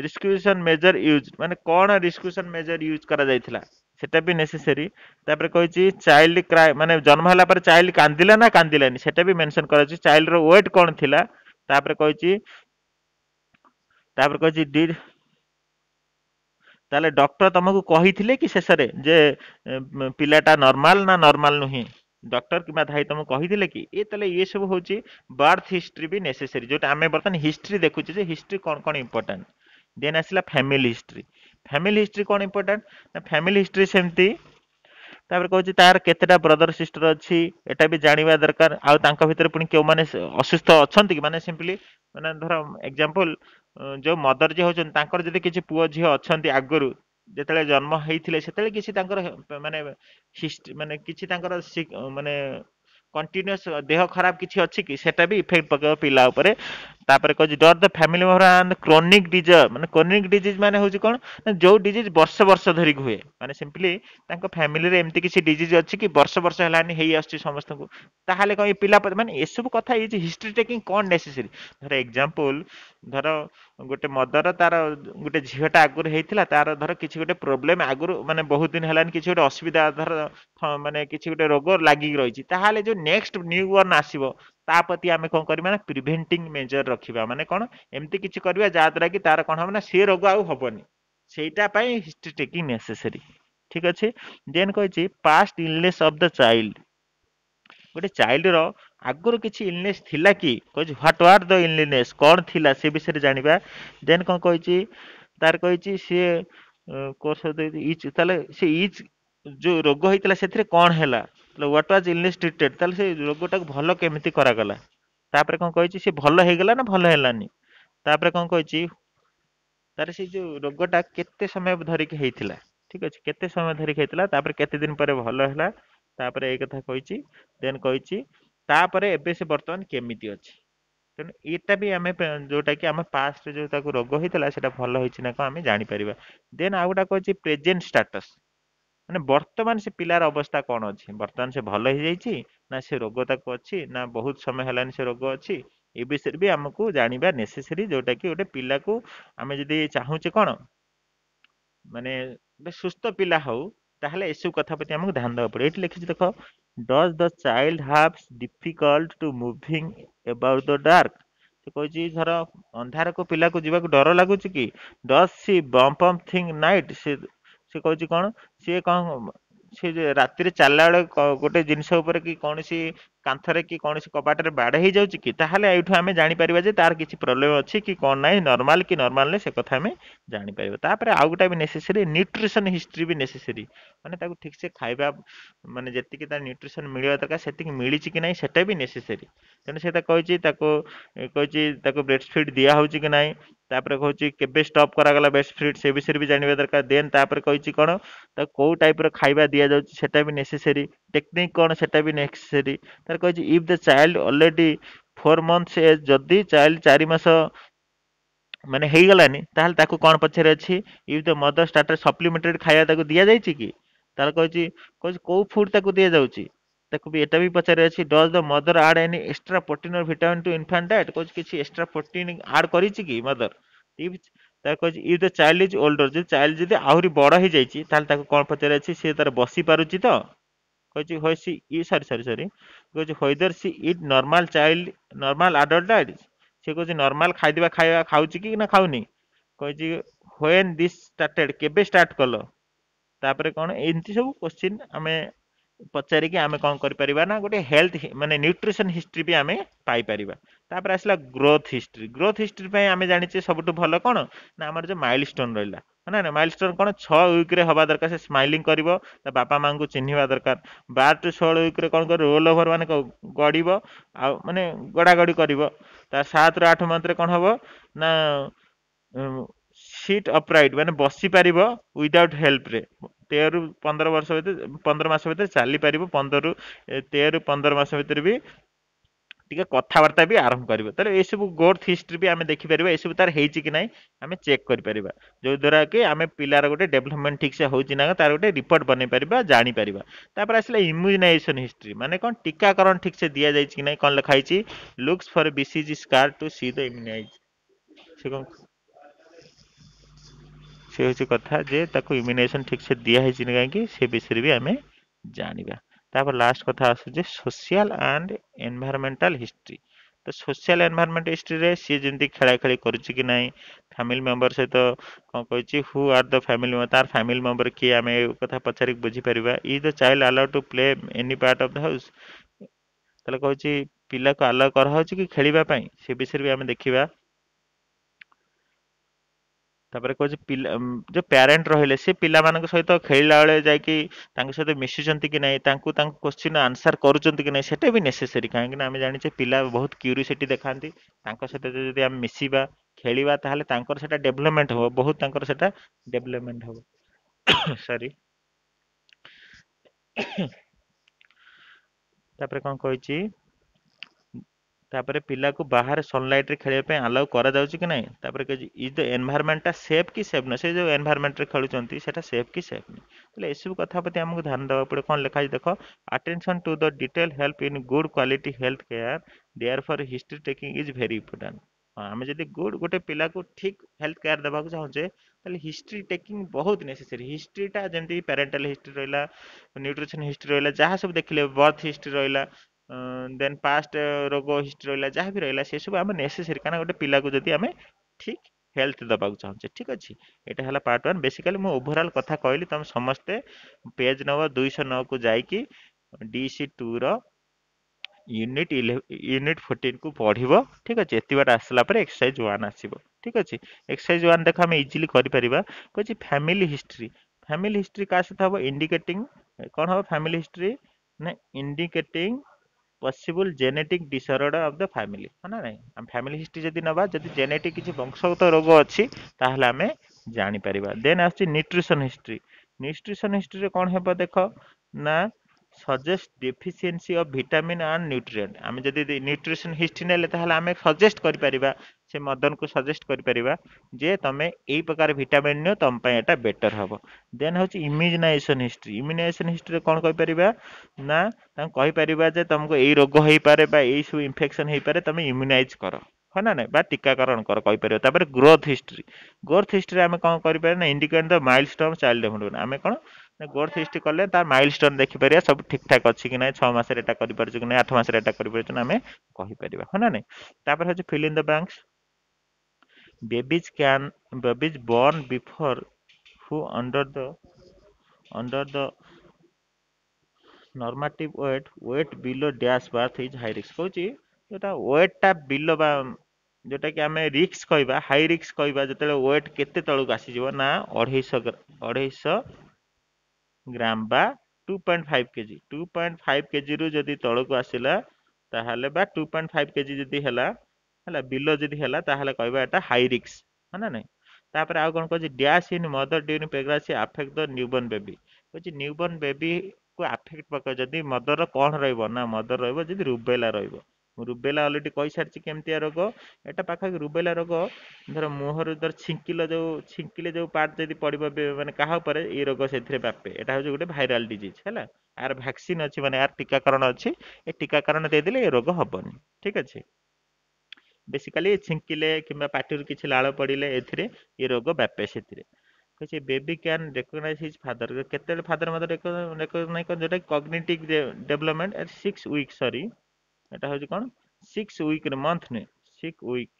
रिस्क्यूसन मेजर यूज मानने कौन रिस्क्यूसन मेजर यूज करेटा भी नेसेसरी कही चाइल्ड क्राए मानने जन्म है चाइल्ड कांदा ना कांदानी से मेनसन कर चाइल्ड रेट कौन थी ତାପରେ କହିଛି ତାପରେ କହିଛି ଡିଡ୍ ତାହେଲେ ଡକ୍ଟର ତମକୁ କହିଥିଲେ କି ଶେଷରେ ଯେ ପିଲାଟା ନର୍ମାଲ ନା ନର୍ମାଲ ନୁହେଁ ଡକ୍ଟର କିମ୍ବା ଧାଇ ତମକୁ କହିଥିଲେ କି ଏ ତାହେଲେ ଇଏ ସବୁ ହେଉଛି ବାର୍ଥ ହିଷ୍ଟ୍ରି ବି ନେସେସରୀ ଯେଉଁଟା ଆମେ ବର୍ତ୍ତମାନ ହିଷ୍ଟ୍ରି ଦେଖୁଛେ ଯେ ହିଷ୍ଟ୍ରି କ'ଣ କ'ଣ ଇମ୍ପୋର୍ଟାଣ୍ଟ ଦେନ୍ ଆସିଲା ଫ୍ୟାମିଲି ହିଷ୍ଟ୍ରି ଫ୍ୟାମିଲି ହିଷ୍ଟ୍ରି କ'ଣ ଇମ୍ପୋର୍ଟାଣ୍ଟ ନା ଫ୍ୟାମିଲି ହିଷ୍ଟ୍ରି ସେମିତି ତାପରେ କହୁଛି ତାର କେତେଟା ବ୍ରଦର ସିଷ୍ଟର ଅଛି ଏଟା ବି ଜାଣିବା ଦରକାର ଆଉ ତାଙ୍କ ଭିତରେ ପୁଣି କେଉଁମାନେ ଅସୁସ୍ଥ ଅଛନ୍ତି କି ମାନେ ସିମ୍ପଲି ମାନେ ଧର ଏକ୍ଜାମ୍ପଲ ଯୋଉ ମଦର ଯିଏ ହଉଛନ୍ତି ତାଙ୍କର ଯଦି କିଛି ପୁଅ ଝିଅ ଅଛନ୍ତି ଆଗରୁ ଯେତେବେଳେ ଜନ୍ମ ହେଇଥିଲେ ସେତେବେଳେ କିଛି ତାଙ୍କର ମାନେ ମାନେ କିଛି ତାଙ୍କର ମାନେ କଣ୍ଟିନ୍ୟୁଅସ୍ ଦେହ ଖରାପ କିଛି ଅଛି କି ସେଟା ବି ଇଫେକ୍ଟ ପକାଇବ ପିଲା ଉପରେ ତାପରେ କହୁଛି ଡର the family member and chronic disorder ମାନେ କ୍ରୋନିକ୍ ଡିଜିଜ୍ ମାନେ ହେଉଛି କ'ଣ ନା ଯେଉଁ ଡିଜିଜ୍ ବର୍ଷ ବର୍ଷ ଧରିକି ହୁଏ ମାନେ ସିମ୍ପଲି ତାଙ୍କ ଫ୍ୟାମିଲିରେ ଏମିତି କିଛି ଡିଜିଜ୍ ଅଛି କି ବର୍ଷ ବର୍ଷ ହେଲାନି ହେଇ ଆସୁଛି ସମସ୍ତଙ୍କୁ ତାହେଲେ କ'ଣ ଏଇ ପିଲା ମାନେ ଏସବୁ କଥା ଏଇ ଯେ ହିଷ୍ଟ୍ରି ଟେକିଂ କ'ଣ ନେସେସରି ଧର ଏକ୍ଜାମ୍ପଲ୍ ধর ଗୋଟେ ମଦର ତାର ଗୋଟେ ଝିଅଟା ଆଗରୁ ହେଇଥିଲା ତାର ଧର କିଛି ଗୋଟେ ପ୍ରୋବ୍ଲେମ୍ ଆଗରୁ ମାନେ ବହୁତ ଦିନ ହେଲାନି କିଛି ଗୋଟେ ଅସୁବିଧା ଧର ମାନେ କିଛି ଗୋଟେ ରୋଗ ଲାଗିକି ରହିଛି ତାହେଲେ ଯୋଉ ନେକ୍ସଟ ନ୍ୟୁ ବର୍ନ ଆସିବ ତା ପ୍ରତି ଆମେ କ'ଣ କରିବା ନା ପ୍ରିଭେଣ୍ଟିଂ ମେଜର ରଖିବା ମାନେ କ'ଣ ଏମିତି କିଛି କରିବା ଯାହାଦ୍ୱାରା କି ତାର କ'ଣ ହେବ ନା ସେ ରୋଗ ଆଉ ହେବନି ସେଇଟା ପାଇଁ ହିଷ୍ଟ୍ରି ଟେକିଂ ନେସେସରୀ ଠିକ ଅଛି ଦେନ୍ କହିଛି past illness of the child ଗୋଟେ ଚାଇଲ୍ଡର ଆଗରୁ କିଛି ଇଲନେସ୍ ଥିଲା କି କହିଛି ହ୍ୱାଟ୍ ଆର୍ ଦ ଇଲନେସ୍ କ'ଣ ଥିଲା ସେ ବିଷୟରେ ଜାଣିବା ଦେନ୍ କ'ଣ କହିଛି ତାର କହିଛି ସିଏ କୋର୍ସ ଇଚ୍ ତାହେଲେ ସେ ଇଚ୍ ଯେଉଁ ରୋଗ ହେଇଥିଲା ସେଥିରେ କ'ଣ ହେଲା ତାହେଲେ ହ୍ୱାଟ୍ ୱାଜ୍ ଇଲନେସ୍ ଟ୍ରିଟେଡ୍ ତାହେଲେ ସେ ରୋଗଟାକୁ ଭଲ କେମିତି କରାଗଲା ତାପରେ କ'ଣ କହିଛି ସେ ଭଲ ହେଇଗଲା ନା ଭଲ ହେଲାନି ତାପରେ କ'ଣ କହିଛି ତାର ସେ ଯେଉଁ ରୋଗଟା କେତେ ସମୟ ଧରିକି ହେଇଥିଲା ଠିକ୍ ଅଛି କେତେ ସମୟ ଧରିକି ହେଇଥିଲା ତାପରେ କେତେ ଦିନ ପରେ ଭଲ ହେଲା ତାପରେ ଏଇ କଥା କହିଛି ଦେନ୍ କହିଛି ତାପରେ ଏବେ ସେ ବର୍ତ୍ତମାନ କେମିତି ଅଛି ତେଣୁ ଏଇଟା ବି ଆମେ ଯେଉଁଟାକି ଆମ ପାଷ୍ଟରେ ଯେଉଁ ତାକୁ ରୋଗ ହେଇଥିଲା ସେଇଟା ଭଲ ହେଇଛି ନା କ'ଣ ଆମେ ଜାଣିପାରିବା ଦେନ୍ ଆଉ ଗୋଟେ କହିଛି ପ୍ରେଜେଣ୍ଟ ଷ୍ଟାଟସ୍ ମାନେ ବର୍ତ୍ତମାନ ସେ ପିଲାର ଅବସ୍ଥା କ'ଣ ଅଛି ବର୍ତ୍ତମାନ ସେ ଭଲ ହେଇଯାଇଛି ନା ସେ ରୋଗ ତାକୁ ଅଛି ନା ବହୁତ ସମୟ ହେଲାନି ସେ ରୋଗ ଅଛି ଏ ବିଷୟରେ ବି ଆମକୁ ଜାଣିବା ନେସେସରୀ ଯେଉଁଟାକି ଗୋଟେ ପିଲାକୁ ଆମେ ଯଦି ଚାହୁଁଛେ କ'ଣ ମାନେ ଗୋଟେ ସୁସ୍ଥ ପିଲା ହଉ ତାହେଲେ ଏସବୁ କଥା ପ୍ରତି ଆମକୁ ଧ୍ୟାନ ଦେବାକୁ ପଡ଼ିବ ଏଠି ଲେଖିଛି ଦେଖ does the child have difficult to moving about the dark ସେ କହିଛି ଧର ଅନ୍ଧାରକୁ ପିଲାକୁ ଯିବାକୁ ଡର ଲାଗୁଛି କି does she bump um thing night ସେ ସେ କହୁଛି କ'ଣ ସିଏ କ'ଣ ସେ ରାତିରେ ଚାଲିଲା ବେଳେ ଗୋଟେ ଜିନିଷ ଉପରେ କି କୌଣସି କାନ୍ଥରେ କି କୌଣସି କବାଟରେ ବାଡ଼ ହେଇଯାଉଛି କି ତାହେଲେ ଏଇଠୁ ଆମେ ଜାଣିପାରିବା ଯେ ତାର କିଛି ପ୍ରୋବ୍ଲେମ୍ ଅଛି କି କ'ଣ ନାହିଁ ନର୍ମାଲ୍ କି ନର୍ମାଲ୍ ନାହିଁ ସେ କଥା ଆମେ ଜାଣିପାରିବା ତାପରେ ଆଉ ଗୋଟେ ବି ନେସେସରୀ ନ୍ୟୁଟ୍ରିସନ୍ ହିଷ୍ଟ୍ରି ବି ନେସେସରୀ ମାନେ ତାକୁ ଠିକ୍ସେ ଖାଇବା ମାନେ ଯେତିକି ତା ନ୍ୟୁଟ୍ରିସନ୍ ମିଳିବା ଦରକାର ସେତିକି ମିଳିଛି କି ନାହିଁ ସେଟା ବି ନେସେସରୀ ତେଣୁ ସେଟା କହିଛି ତାକୁ କହିଛି ତାକୁ ବ୍ରେଷ୍ଟ ଫିଡ୍ ଦିଆହେଉଛି କି ନାହିଁ ତାପରେ କହୁଛି କେବେ ଷ୍ଟପ୍ କରାଗଲା ବେଷ୍ଟ ଫିଡ୍ ସେ ବିଷୟରେ ବି ଜାଣିବା ଦରକାର ଦେନ୍ ତାପରେ କହିଛି କ'ଣ ତାକୁ କେଉଁ ଟାଇପ୍ର ଖାଇବା ଦିଆଯାଉଛି ସେଟା ବି ନେସେସରୀ ଟେକ୍ନିକ୍ କ'ଣ ସେଟା ବି ନେସେସରୀ ତାର କହିଛି if the child already four months age ଯଦି ଚାଇଲ୍ଡ ଚାରି ମାସ ମାନେ ହେଇଗଲାନି ତାହେଲେ ତାକୁ କ'ଣ ପଛରେ ଅଛି if the mother started supplementary ଖାଇବା ତାକୁ ଦିଆଯାଇଛି କି ତାହେଲେ କହିଛି କହୁଛି କେଉଁ ଫୁଡ୍ ତାକୁ ଦିଆଯାଉଛି ତାକୁ ବି ଏଇଟା ବି ପଚାରି ଅଛି does the mother add any extra protein or vitamin to infant diet କହୁଛି କିଛି ଏକ୍ସଟ୍ରା ପ୍ରୋଟିନ୍ ଆଡ୍ କରିଛି କି ମଦର୍ ଇଫ୍ ତାକୁ କହିଛି if the child is older ଯଦି ଚାଇଲ୍ଡ ଯଦି ଆହୁରି ବଡ଼ ହେଇଯାଇଛି ତାହେଲେ ତାକୁ କ'ଣ ପଚାରେ ଅଛି ସିଏ ତାର ବସିପାରୁଛି ତ कहि होय सॉरी सॉरी सॉरी कहि she eat normal child normal adult diet से कहि नॉर्मल खाइदिबा खाइबा खाउची कि ना खाउनी कहि व्हेन दिस स्टार्टेड केबे स्टार्ट करलो तापर कोन एंति सब क्वेश्चन आमे पचारि कि आमे कोन करि परिबा ना गोटे हेल्थ माने न्यूट्रिशन हिस्ट्री भी आमे पाई परिबा तापर आसला ग्रोथ हिस्ट्री ग्रोथ हिस्ट्री पे आमे जानि छे सबटु भलो कोन ना हमर जो माइलस्टोन रहला ନା ନାଇଁ ମାଇଲ୍ ଷ୍ଟୋନ୍ କ'ଣ ଛଅ ୱିକ୍ରେ ହେବା ଦରକାର ସେ ସ୍ମାଇଲିଂ କରିବ ତା ବାପା ମାଆଙ୍କୁ ଚିହ୍ନିବା ଦରକାର ବାର ଟୁ ଷୋହଳ ୱିକ୍ରେ କ'ଣ କରିବ ରୋଲ୍ ଓଭର ମାନେ ଗଡ଼ିବ ଆଉ ମାନେ ଗଡ଼ାଗଡ଼ି କରିବ ତା ସାତରୁ ଆଠ ମନ୍ଥରେ କ'ଣ ହେବ ନା ସିଟ୍ ଅପରାଇଟ୍ ମାନେ ବସିପାରିବ ୱିଦାଉଟ୍ ହେଲ୍ପରେ ତେରରୁ ପନ୍ଦର ବର୍ଷ ଭିତରେ ପନ୍ଦର ମାସ ଭିତରେ ଚାଲିପାରିବ ପନ୍ଦରରୁ ତେରରୁ ପନ୍ଦର ମାସ ଭିତରେ ବି ଟିକେ କଥାବାର୍ତ୍ତା ବି ଆରମ୍ଭ କରିବ ତାହେଲେ ଏସବୁ ଗ୍ରୋଥ୍ ହିଷ୍ଟ୍ରି ବି ଆମେ ଦେଖିପାରିବା ଏସବୁ ତାର ହେଇଛି କି ନାହିଁ ଆମେ ଚେକ୍ କରିପାରିବା ଯେଉଁଦ୍ୱାରା କି ଆମେ ପିଲାର ଗୋଟେ ଡେଭଲପମେଣ୍ଟ ଠିକ୍ସେ ହେଉଛି ନା ତାର ଗୋଟେ ରିପୋର୍ଟ ବନେଇ ପାରିବା ଜାଣିପାରିବା ତାପରେ ଆସିଲା ଇମ୍ୟୁନାଇଜେସନ୍ ହିଷ୍ଟ୍ରି ମାନେ କ'ଣ ଟିକାକରଣ ଠିକ୍ସେ ଦିଆଯାଇଛି କି ନାହିଁ କ'ଣ ଲେଖା ହେଇଛି looks for BCG scar to see the immunise ସେ କ'ଣ ସେ ହେଉଛି କଥା ଯେ ତାକୁ ଇମ୍ୟୁନାଇଜେସନ୍ ଠିକ୍ସେ ଦିଆହେଇଛି ନା କାହିଁକି ସେ ବିଷୟରେ ବି ଆମେ ଜାଣିବା तापर लास्ट कथा आसूस सोशियाल एंड एनभारमेंटाल हिस्ट्री तो सोशियाल एनभारमेंट हिस्ट्री में सी जमी खेलाखे करुच्ची ना फैमिली मेम्बर सहित कौन कही हू आर द फैमिली तार फैमिली मेम्बर किए आम कथा कथ पचार बुझीपर is the child allowed to play any part of the house कह पा को आलाउ कर खेलवाई से विषय भी आम देखा ତାପରେ କହୁଛି ପିଲା ଯୋଉ ପ୍ୟାରେଣ୍ଟ ରହିଲେ ସେ ପିଲାମାନଙ୍କ ସହିତ ଖେଳିଲା ବେଳେ ଯାଇକି ତାଙ୍କ ସହିତ ମିଶୁଛନ୍ତି କି ନାହିଁ ତାଙ୍କୁ ତାଙ୍କ କୋଶ୍ଚିନ୍ ଆନ୍ସର କରୁଛନ୍ତି କି ନାହିଁ ସେଟା ବି ନେସେସରୀ କାହିଁକିନା ଆମେ ଜାଣିଛେ ପିଲା ବହୁତ କ୍ୟୁରିସିଟି ଦେଖାନ୍ତି ତାଙ୍କ ସହିତ ଯଦି ଆମେ ମିଶିବା ଖେଳିବା ତାହେଲେ ତାଙ୍କର ସେଟା ଡେଭଲପମେଣ୍ଟ ହେବ ବହୁତ ତାଙ୍କର ସେଟା ଡେଭଲପମେଣ୍ଟ ହେବ ସରି ତାପରେ କ'ଣ କହିଛି तापर पिला को बाहर सनलाइट रे खेलिया पे अलाउ करा जाउची इज द एनवायरमेंट सेफ कि सेफ ना से जो एनवायरमेंट रे खेलु चंती सेटा सेफ की सेफ ने तले एसब कथा पति हम ध्यान दवा पड़े कोन लिखा देखो attention to the detail help in good quality health care therefore history taking is very important हम जदी गुड गोटे पिला को ठीक हेल्थ केयर दवा को चाहू जे तले हिस्ट्री टेकिंग बहुत नेसेसरी हिस्ट्रीटा ता जंती पेरेंटल हिस्ट्री रहला न्यूट्रिशन हिस्ट्री रहला जहां सब देखले बर्थ हिस्ट्री रहला दे अं, पास्ट रोग हिस्ट्री रहा जहाँ भी रहा से सब आम नेसेसरी गोटे पिला को ठीक हेल्थ देवा चाहे ठीक अच्छे यहाँ है पार्ट वन बेसिकली मुझे ओभरअल कथ कहली तुम समस्ते पेज नंबर दुई नौ को जैकि डीसी टू रूनिट इले यूनिट फोर्टिन को पढ़व ठीक अच्छे ये बाट आसला एक्सरसाइज वन आस ठीक अच्छे एक्सरसाइज वन देख आम इजिली करेंगे फैमिली हिस्ट्री फैमिली हिस्ट्री क्या सहित हम इंडिकेटिंग कौन हम फैमिली हिस्ट्री ना indicating possible genetic disorder of the family ହଁ ନା ନାହିଁ ଆମେ ଫ୍ୟାମିଲି ହିଷ୍ଟ୍ରି ଯଦି ନେବା ଯଦି ଜେନେଟିକ୍ କିଛି ବଂଶଗତ ରୋଗ ଅଛି ତାହେଲେ ଆମେ ଜାଣିପାରିବା ଦେନ୍ ଆସୁଛି ନ୍ୟୁଟ୍ରିସନ୍ ହିଷ୍ଟ୍ରି ନ୍ୟୁଟ୍ରିସନ୍ ହିଷ୍ଟ୍ରିରେ କ'ଣ ହେବ ଦେଖ ନା suggest deficiency of vitamin and nutrient ଆମେ ଯଦି ନ୍ୟୁଟ୍ରିସନ୍ ହିଷ୍ଟ୍ରି ନେଲେ ତାହେଲେ ଆମେ ସଜେଷ୍ଟ କରିପାରିବା ସେ ମଦନକୁ ସଜେଷ୍ଟ କରିପାରିବା ଯେ ତମେ ଏଇ ପ୍ରକାର ଭିଟାମିନ୍ ନିଅ ତମ ପାଇଁ ଏଇଟା ବେଟର୍ ହେବ ଦେନ୍ ହେଉଛି ଇମ୍ୟୁନାଇଜେସନ୍ ହିଷ୍ଟ୍ରି ଇମ୍ୟୁନାଇଜେସନ୍ ହିଷ୍ଟ୍ରିରେ କ'ଣ କହିପାରିବା ନା ତାଙ୍କୁ କହିପାରିବା ଯେ ତମକୁ ଏଇ ରୋଗ ହେଇପାରେ ବା ଏଇ ସବୁ ଇନଫେକ୍ସନ୍ ହେଇପାରେ ତମେ ଇମ୍ୟୁନାଇଜ୍ କର ହଁ ନା ନାଇଁ ବା ଟୀକାକରଣ କର କହିପାରିବ ତାପରେ ଗ୍ରୋଥ୍ ହିଷ୍ଟ୍ରି ଗ୍ରୋଥ୍ ହିଷ୍ଟ୍ରିରେ ଆମେ କ'ଣ କରିପାରିବା ନା indicate the milestone child development ଆମେ କ'ଣ ଗ୍ରୋଥ୍ ହିଷ୍ଟ୍ରି କଲେ ତା ମାଇଲ୍ ଷ୍ଟୋନ୍ ଦେଖିପାରିବା ସବୁ ଠିକ୍ଠାକ୍ ଅଛି କି ନାହିଁ ଛଅ ମାସରେ ଏଇଟା କରିପାରୁଛୁ କି ନାହିଁ ଆଠ ମାସରେ ଏଇଟା କରିପାରୁଛୁ ନା ଆମେ କହିପାରିବା ହଁ ନା ନାଇଁ ତାପରେ ହେଉଛି fill in the blanks Babies can babies born before who under the under the normative weight weight below dash birth is high risk କହୁଛି ଯୋଉଟା weight ଟା below ବା ଯୋଉଟାକି ଆମେ risk କହିବା high risk କହିବା ଯେତେବେଳେ weight କେତେ ତଳକୁ ଆସିଯିବ ନା ଅଢ଼େଇଶହ ଅଢ଼େଇଶହ ଗ୍ରାମ ବା two point five KG two point five କେଜିରୁ ଯଦି ତଳକୁ ଆସିଲା ତାହେଲେ ବା ଟୁ ପଏଣ୍ଟ ଫାଇଭ କେଜି ଯଦି ହେଲା ହେଲା ବିଲୋ ଯଦି ହେଲା ତାହେଲେ କହିବା ଏଟା ହାଇ ରିକ୍ସ ହଁ ନାହିଁ ତାପରେ ଆଉ କ'ଣ କହୁଛି dash in mother during pregnancy affect the newborn baby କହୁଛି ନ୍ୟୁବର୍ନ ବେବିକୁ ଆଫେକ୍ଟ ପକାଏ ଯଦି ମଦର କ'ଣ ରହିବ ନା ମଦର ରହିବ ଯଦି ରୁବେଲା ରହିବ ରୁବେଲା ଅଲରେଡ଼ି କହିସାରିଛି କେମିତିଆ ରୋଗ ଏଟା ପାଖାପାଖି ରୁବେଲା ରୋଗ ଧର ମୁହଁରୁ ଧର ଛିଙ୍କିଲ ଯେଉଁ ଛିଙ୍କିଲେ ଯେଉଁ ପାର୍ଟ ଯଦି ପଡ଼ିବ ମାନେ କାହା ଉପରେ ଏଇ ରୋଗ ସେଥିରେ ବ୍ୟାପେ ଏଟା ହେଉଛି ଗୋଟେ ଭାଇରାଲ୍ ଡିଜିଜ୍ ହେଲା ଆର ଭ୍ୟାକ୍ସିନ୍ ଅଛି ମାନେ ଆର ଟୀକାକରଣ ଅଛି ଏ ଟୀକାକରଣ ଦେଇଦେଲେ ଏ ରୋଗ ହେବନି ଠିକ୍ ଅଛି ବେସିକାଲି ଛିଙ୍କିଲେ କିମ୍ବା ପାଟିରୁ କିଛି ଲାଳ ପଡ଼ିଲେ ଏଥିରେ ଏ ରୋଗ ବ୍ୟାପେ ସେଥିରେ ତ ସେ baby can recognise his father କେତେବେଳେ ଫାଦର୍ ମଦର୍ ରେକଗ୍ନାଇଜ୍ କର ଯେଉଁଟା cognitive development at six week sorry ଏଇଟା ହେଉଛି କ'ଣ ସିକ୍ସ ୱିକ୍ରେ ମନ୍ଥ ନୁହେଁ ସିକ୍ସ ୱିକ୍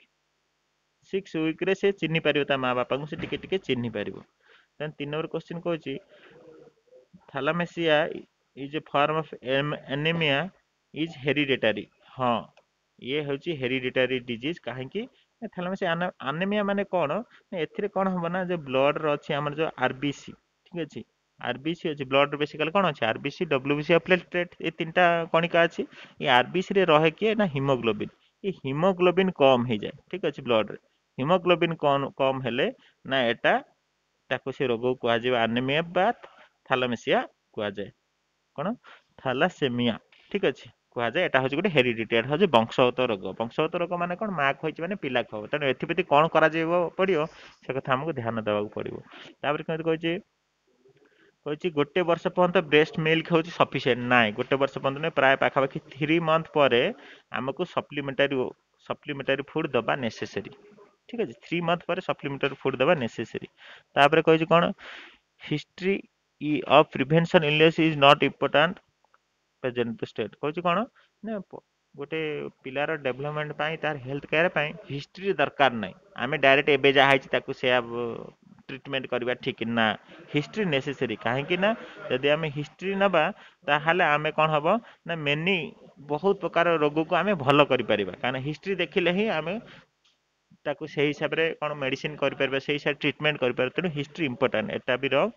ସିକ୍ସ ୱିକ୍ରେ ସେ ଚିହ୍ନି ପାରିବ ତା ମା ବାପାଙ୍କୁ ସେ ଟିକେ ଟିକେ ଚିହ୍ନି ପାରିବ ଦେନ୍ ତିନି ନମ୍ବର କ୍ୱେଶ୍ଚିନ୍ କହୁଛି thalassaemia is a form of anaemia is hereditary ହଁ ଇଏ ହେଉଛି ହେରିଡିଟାରୀ ଡିଜିଜ୍ କାହିଁକି ଥାଲାମସ୍ ଆନେମିଆ ମାନେ କ'ଣ ଏଥିରେ କ'ଣ ହେବ ନା ଯେ ବ୍ଲଡ଼୍ର ଅଛି ଆମର ଯେଉଁ ଆରବିସି ଠିକ୍ ଅଛି ଆରବିସି ଅଛି ବ୍ଲଡ଼୍ର ବେସିକାଲି କ'ଣ ଅଛି ଆରବିସି ଡବ୍ଲ୍ୟୁବିସି ଆଉ ପ୍ଲେଟେଟ୍ ଏ ତିନିଟା କଣିକା ଅଛି ଏ ଆରବିସିରେ ରହେ କିଏ ନା ହିମୋଗ୍ଲୋବିନ୍ ଏ ହିମୋଗ୍ଲୋବିନ୍ କମ୍ ହେଇଯାଏ ଠିକ୍ ଅଛି ବ୍ଲଡ଼୍ରେ ହିମୋଗ୍ଲୋବିନ୍ କମ୍ ହେଲେ ନା ଏଟା ତାକୁ ସେ ରୋଗକୁ କୁହାଯିବ ଆନେମିଆ ବା ଥାଲାମେସିଆ କୁହାଯାଏ କ'ଣ ଥାଲାସେମିଆ ଠିକ୍ ଅଛି କୁହାଯାଏ ଏଇଟା ହେଉଛି ଗୋଟେ ହେରିଡିଟି ହେଉଛି ବଂଶଗତ ରୋଗ ବଂଶଗତ ରୋଗ ମାନେ କ'ଣ ମାଆକୁ ହୋଇଛି ମାନେ ପିଲା ହେବ ତେଣୁ ଏଥିପ୍ରତି କ'ଣ କରାଯିବ ପଡ଼ିବ ସେ କଥା ଆମକୁ ଧ୍ୟାନ ଦେବାକୁ ପଡ଼ିବ ତାପରେ କେମିତି କହିଛି କହୁଛି ଗୋଟେ ବର୍ଷ ପର୍ଯ୍ୟନ୍ତ ବ୍ରେଷ୍ଟ ମିଲ୍କ ହେଉଛି ସଫିସିଏଣ୍ଟ ନାହିଁ ଗୋଟେ ବର୍ଷ ପର୍ଯ୍ୟନ୍ତ ନୁହେଁ ପ୍ରାୟ ପାଖାପାଖି ଥ୍ରୀ ମନ୍ଥ ପରେ ଆମକୁ ସପ୍ଲିମେଣ୍ଟାରୀ ସପ୍ଲିମେଣ୍ଟାରୀ ଫୁଡ଼୍ ଦେବା ନେସେସରୀ ଠିକ୍ ଅଛି ଥ୍ରୀ ମନ୍ଥ ପରେ ସପ୍ଲିମେଣ୍ଟାରୀ ଫୁଡ଼୍ ଦେବା ନେସେସରୀ ତାପରେ କହିଛି କ'ଣ history of prevention illness is not important represent state କହୁଛି କ'ଣ ନା ଗୋଟେ ପିଲାର ଡେଭଲପମେଣ୍ଟ ପାଇଁ ତାର ହେଲ୍ଥ କେୟାର ପାଇଁ ହିଷ୍ଟ୍ରି ଦରକାର ନାହିଁ ଆମେ ଡାଇରେକ୍ଟ ଏବେ ଯାହା ହେଇଛି ତାକୁ ସେୟା ଟ୍ରିଟମେଣ୍ଟ କରିବା ଠିକ୍ ନା ହିଷ୍ଟ୍ରି ନେସେସରୀ କାହିଁକି ନା ଯଦି ଆମେ ହିଷ୍ଟ୍ରି ନେବା ତାହେଲେ ଆମେ କ'ଣ ହେବ ନା ମେନି ବହୁତ ପ୍ରକାର ରୋଗକୁ ଆମେ ଭଲ କରିପାରିବା କାରଣ ହିଷ୍ଟ୍ରି ଦେଖିଲେ ହିଁ ଆମେ ତାକୁ ସେଇ ହିସାବରେ କ'ଣ ମେଡ଼ିସିନ କରିପାରିବା ସେଇ ହିସାବରେ ଟ୍ରିଟମେଣ୍ଟ କରିପାରିବା ତେଣୁ ହିଷ୍ଟ୍ରି ଇମ୍ପୋର୍ଟାଣ୍ଟ ଏଟା ବି ରଙ୍ଗ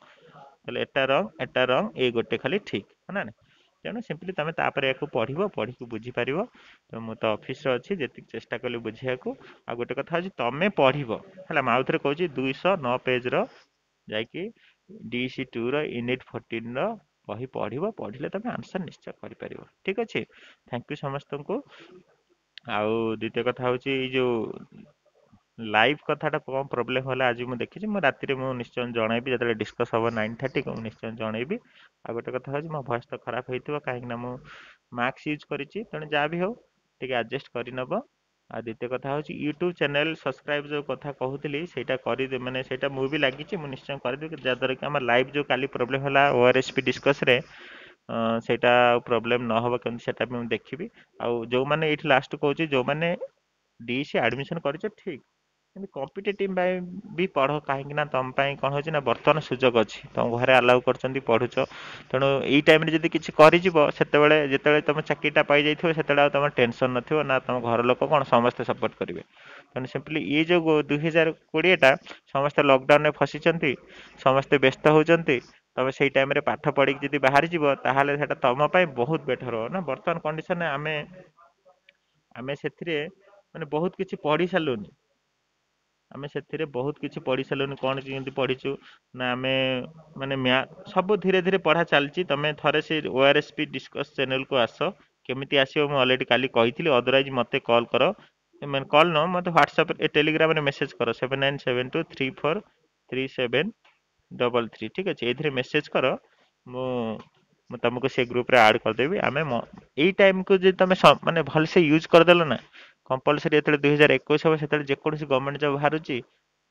ହେଲେ ଏଟା ରଙ୍ଗ ଏଟା ରଙ୍ଗ ଏଇ ଗୋଟେ ଖାଲି ଠିକ୍ ନା ତେଣୁ ସିମ୍ପଲି ତମେ ତାପରେ ଏହାକୁ ପଢ଼ିବ ପଢ଼ିକି ବୁଝିପାରିବ ତ ମୁଁ ତ ଅଫିସରେ ଅଛି ଯେତିକି ଚେଷ୍ଟା କଲି ବୁଝିବାକୁ ଆଉ ଗୋଟେ କଥା ହେଉଛି ତମେ ପଢ଼ିବ ହେଲା ମୁଁ ଆଉ ଥରେ କହୁଛି ଦୁଇଶହ ନଅ ପେଜ୍ର ଯାଇକି ଡି ସି ଟୁର ୟୁନିଟ୍ ଫୋର୍ଟିନ୍ର ବହି ପଢ଼ିବ ପଢ଼ିଲେ ତମେ ଆନ୍ସର୍ ନିଶ୍ଚୟ କରିପାରିବ ଠିକ୍ ଅଛି ଥ୍ୟାଙ୍କ ୟୁ ସମସ୍ତଙ୍କୁ ଆଉ ଦ୍ୱିତୀୟ କଥା ହେଉଛି ଏଇ ଯେଉଁ ଲାଇଭ୍ କଥାଟା କ'ଣ ପ୍ରୋବ୍ଲେମ୍ ହେଲା ଆଜି ମୁଁ ଦେଖିଛି ମୁଁ ରାତିରେ ମୁଁ ନିଶ୍ଚୟ ଜଣେଇବି ଯେତେବେଳେ ଡିସ୍କସ୍ ହେବ ନାଇନ୍ ଥାର୍ଟିକୁ ମୁଁ ନିଶ୍ଚୟ ଜଣେଇବି ଆଉ ଗୋଟେ କଥା ହେଉଛି ମୋ ଭଏସ୍ ତ ଖରାପ ହେଇଥିବ କାହିଁକିନା ମୁଁ ମାସ୍କ ୟୁଜ୍ କରିଛି ତେଣୁ ଯାହା ବି ହେଉ ଟିକେ ଆଡ଼ଜଷ୍ଟ କରିନେବ ଆଉ ଦ୍ୱିତୀୟ କଥା ହେଉଛି ୟୁଟ୍ୟୁବ୍ ଚ୍ୟାନେଲ୍ ସବସ୍କ୍ରାଇବ୍ ଯେଉଁ କଥା କହୁଥିଲି ସେଇଟା କରି ମାନେ ସେଇଟା ମୁଁ ବି ଲାଗିଛି ମୁଁ ନିଶ୍ଚୟ କରିଦେବି ଯାହାଦ୍ୱାରା କି ଆମର ଲାଇଭ୍ ଯେଉଁ କାଲି ପ୍ରୋବ୍ଲେମ୍ ହେଲା ଓ ଆର୍ ଏସ୍ ପି ଡିସ୍କସ୍ରେ ସେଇଟା ଆଉ ପ୍ରୋବ୍ଲେମ୍ ନ ହେବ କେମିତି ସେଇଟା ବି ମୁଁ ଦେଖିବି ଆଉ ଯେଉଁମାନେ ଏଇଠି ଲାଷ୍ଟ କହୁଛି ଯେଉଁମାନେ ଡି ସି ଆଡ଼ମିସନ୍ କରିଛ ଠିକ୍ କିନ୍ତୁ କମ୍ପିଟେଟିଭ୍ ପାଇଁ ବି ପଢ଼ କାହିଁକି ନା ତମ ପାଇଁ କ'ଣ ହେଉଛି ନା ବର୍ତ୍ତମାନ ସୁଯୋଗ ଅଛି ତମ ଘରେ ଆଲାଉ କରୁଛନ୍ତି ପଢ଼ୁଛ ତେଣୁ ଏଇ ଟାଇମ୍ରେ ଯଦି କିଛି କରିଯିବ ସେତେବେଳେ ଯେତେବେଳେ ତମ ଚାକିରିଟା ପାଇଯାଇଥିବ ସେତେବେଳେ ଆଉ ତମ ଟେନସନ୍ ନଥିବ ନା ତମ ଘର ଲୋକ କ'ଣ ସମସ୍ତେ ସପୋର୍ଟ କରିବେ ତେଣୁ ସିମ୍ପଲି ଇଏ ଯେଉଁ ଦୁଇହଜାର କୋଡ଼ିଏଟା ସମସ୍ତେ ଲକଡାଉନରେ ଫସିଛନ୍ତି ସମସ୍ତେ ବ୍ୟସ୍ତ ହେଉଛନ୍ତି ତମେ ସେଇ ଟାଇମ୍ରେ ପାଠ ପଢ଼ିକି ଯଦି ବାହାରିଯିବ ତାହେଲେ ସେଇଟା ତମ ପାଇଁ ବହୁତ ବେଟର ହେବ ନା ବର୍ତ୍ତମାନ କଣ୍ଡିସନ୍ରେ ଆମେ ଆମେ ସେଥିରେ ମାନେ ବହୁତ କିଛି ପଢ଼ି ସାରିଲୁନି आम से बहुत किसी पढ़ी सारे कौन कमी पढ़ीचु ना आम मानने सब धीरे धीरे पढ़ा चलती तुम्हें थे से O R S P discuss चेल को आस केमी आसो मुझे अलरेडी काली कही अदरवैज मत कल कर मैंने कल न मत ह्वाट्सअप टेलीग्राम मेसेज कर seven nine seven two three four three seven double three ठीक अच्छे ये मेसेज कर मु तुमको से ग्रुप्रे आड करदेवी आम यही टाइम को जो तुम मानते भलसे यूज करदेल ना କମ୍ପଲସରି ଯେତେବେଳେ ଦୁଇ ହଜାର ଏକୋଇଶ ହେବ ସେତେବେଳେ ଯେକୌଣସି ଗଭର୍ଣ୍ଣମେଣ୍ଟ ଜବ୍ ବାହାରୁଛି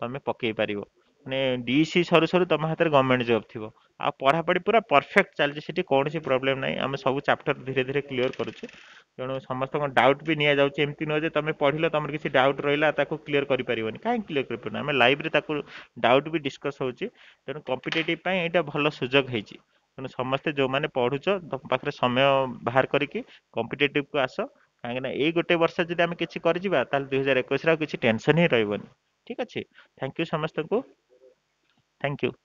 ତୁମେ ପକାଇ ପାରିବ ମାନେ ଡି ସି ସରୁ ସରୁ ତୁମ ହାତରେ ଗଭର୍ଣ୍ଣମେଣ୍ଟ ଜବ୍ ଥିବ ଆଉ ପଢ଼ାପଢ଼ି ପୁରା ପରଫେକ୍ଟ ଚାଲିଛି ସେଠି କୌଣସି ପ୍ରୋବ୍ଲେମ୍ ନାହିଁ ଆମେ ସବୁ ଚାପ୍ଟର ଧୀରେ ଧୀରେ କ୍ଲିଅର କରୁଛୁ ତେଣୁ ସମସ୍ତଙ୍କ ଡାଉଟ୍ ବି ନିଆଯାଉଛି ଏମିତି ନୁହେଁ ଯେ ତୁମେ ପଢ଼ିଲ ତୁମର କିଛି ଡାଉଟ୍ ରହିଲା ତାକୁ କ୍ଲିଅର କରିପାରିବନି କାହିଁକି କ୍ଲିଅର କରିପାରିବନି ଆମେ ଲାଇଭ୍ରେ ତାକୁ ଡାଉଟ୍ ବି ଡିସ୍କସ୍ ହେଉଛି ତେଣୁ କମ୍ପିଟେଟିଭ୍ ପାଇଁ ଏଇଟା ଭଲ ସୁଯୋଗ ହେଇଛି ତେଣୁ ସମସ୍ତେ ଯେଉଁମାନେ ପଢ଼ୁଛ ତୁମ ପାଖରେ ସମୟ ବାହାର କରିକି କମ୍ପିଟେଟିଭ୍କୁ ଆସ କାହିଁକିନା ଏଇ ଗୋଟେ ବର୍ଷ ଯଦି ଆମେ କିଛି କରିଯିବା ତାହେଲେ ଦୁଇ ହଜାର ଏକୋଇଶରେ ଆଉ କିଛି ଟେନସନ୍ ହିଁ ରହିବନି ଠିକ୍ ଅଛି ଥ୍ୟାଙ୍କ ୟୁ ସମସ୍ତଙ୍କୁ ଥ୍ୟାଙ୍କ ୟୁ